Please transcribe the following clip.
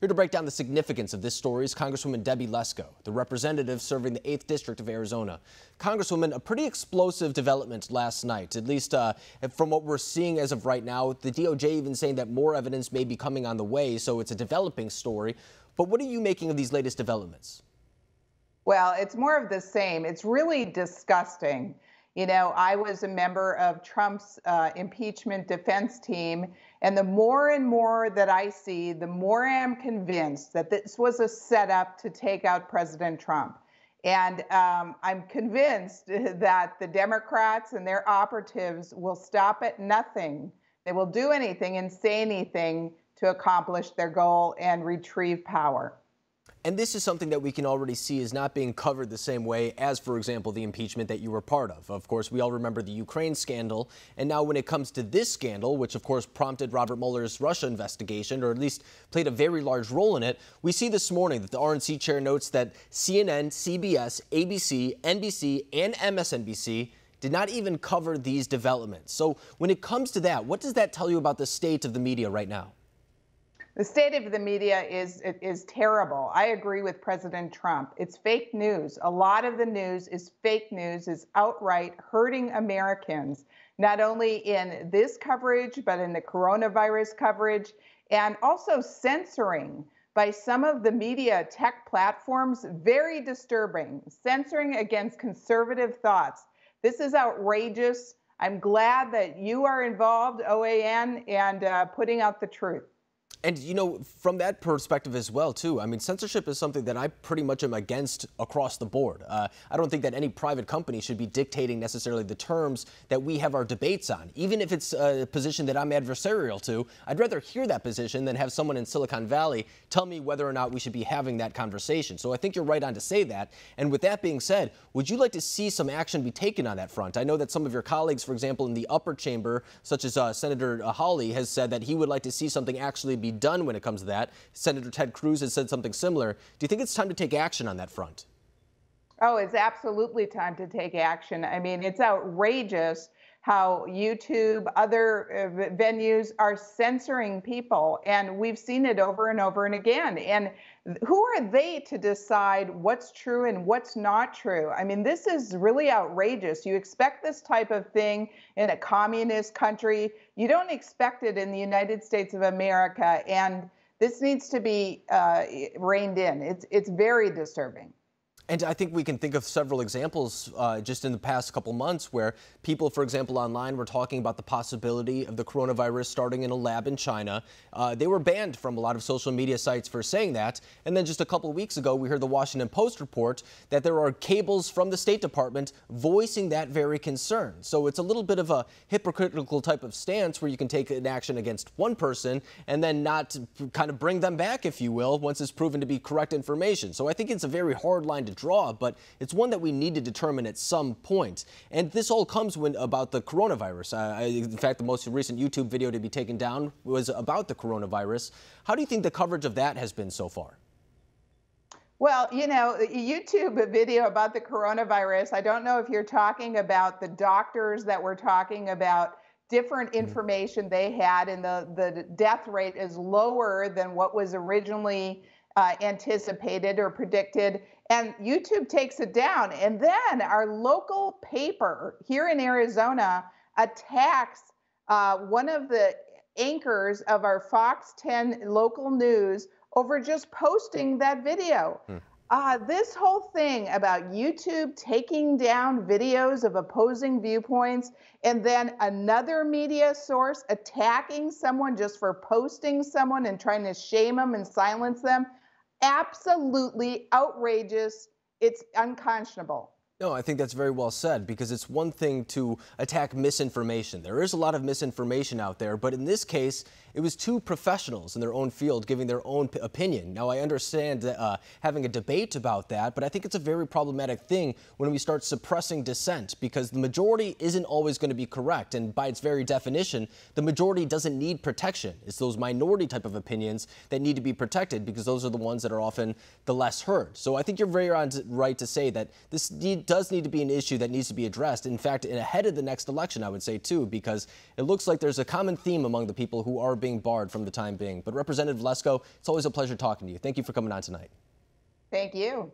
Here to break down the significance of this story is Congresswoman Debbie Lesko, the representative serving the 8th District of Arizona. Congresswoman, a pretty explosive development last night, at least uh, from what we're seeing as of right now. The DOJ even saying that more evidence may be coming on the way, so it's a developing story. But what are you making of these latest developments? Well, it's more of the same. It's really disgusting you know, I was a member of Trump's uh, impeachment defense team. And the more and more that I see, the more I am convinced that this was a setup to take out President Trump. And um, I'm convinced that the Democrats and their operatives will stop at nothing. They will do anything and say anything to accomplish their goal and retrieve power. And this is something that we can already see is not being covered the same way as, for example, the impeachment that you were part of. Of course, we all remember the Ukraine scandal. And now, when it comes to this scandal, which of course prompted Robert Mueller's Russia investigation, or at least played a very large role in it, we see this morning that the RNC chair notes that CNN, CBS, ABC, NBC, and MSNBC did not even cover these developments. So, when it comes to that, what does that tell you about the state of the media right now? The state of the media is, is terrible. I agree with President Trump. It's fake news. A lot of the news is fake news, is outright hurting Americans, not only in this coverage, but in the coronavirus coverage, and also censoring by some of the media tech platforms. Very disturbing. Censoring against conservative thoughts. This is outrageous. I'm glad that you are involved, OAN, and uh, putting out the truth. And, you know, from that perspective as well, too, I mean, censorship is something that I pretty much am against across the board. Uh, I don't think that any private company should be dictating necessarily the terms that we have our debates on. Even if it's a position that I'm adversarial to, I'd rather hear that position than have someone in Silicon Valley tell me whether or not we should be having that conversation. So I think you're right on to say that. And with that being said, would you like to see some action be taken on that front? I know that some of your colleagues, for example, in the upper chamber, such as uh, Senator uh, Hawley, has said that he would like to see something actually be done when it comes to that. Senator Ted Cruz has said something similar. Do you think it's time to take action on that front? Oh, it's absolutely time to take action. I mean, it's outrageous how YouTube, other uh, venues are censoring people. And we've seen it over and over and again. And who are they to decide what's true and what's not true? I mean, this is really outrageous. You expect this type of thing in a communist country, you don't expect it in the United States of America. And this needs to be uh, reined in. It's, it's very disturbing. And I think we can think of several examples uh, just in the past couple months where people, for example, online were talking about the possibility of the coronavirus starting in a lab in China. Uh, they were banned from a lot of social media sites for saying that. And then just a couple weeks ago, we heard the Washington Post report that there are cables from the State Department voicing that very concern. So it's a little bit of a hypocritical type of stance where you can take an action against one person and then not kind of bring them back, if you will, once it's proven to be correct information. So I think it's a very hard line to draw, but it's one that we need to determine at some point. And this all comes when about the coronavirus. in fact, the most recent YouTube video to be taken down was about the coronavirus. How do you think the coverage of that has been so far? Well, you know, YouTube video about the coronavirus. I don't know if you're talking about the doctors that were talking about different mm-hmm. information they had, and the, the death rate is lower than what was originally uh, anticipated or predicted. And YouTube takes it down. And then our local paper here in Arizona attacks uh, one of the anchors of our Fox 10 local news over just posting that video. Hmm. Uh, this whole thing about YouTube taking down videos of opposing viewpoints and then another media source attacking someone just for posting someone and trying to shame them and silence them absolutely outrageous. It's unconscionable. No, I think that's very well said because it's one thing to attack misinformation. There is a lot of misinformation out there, but in this case, it was two professionals in their own field giving their own opinion. Now, I understand uh, having a debate about that, but I think it's a very problematic thing when we start suppressing dissent because the majority isn't always going to be correct. And by its very definition, the majority doesn't need protection. It's those minority type of opinions that need to be protected because those are the ones that are often the less heard. So I think you're very right to say that this need does need to be an issue that needs to be addressed. In fact, ahead of the next election, I would say, too, because it looks like there's a common theme among the people who are being barred from the time being. But Representative Lesko, it's always a pleasure talking to you. Thank you for coming on tonight. Thank you.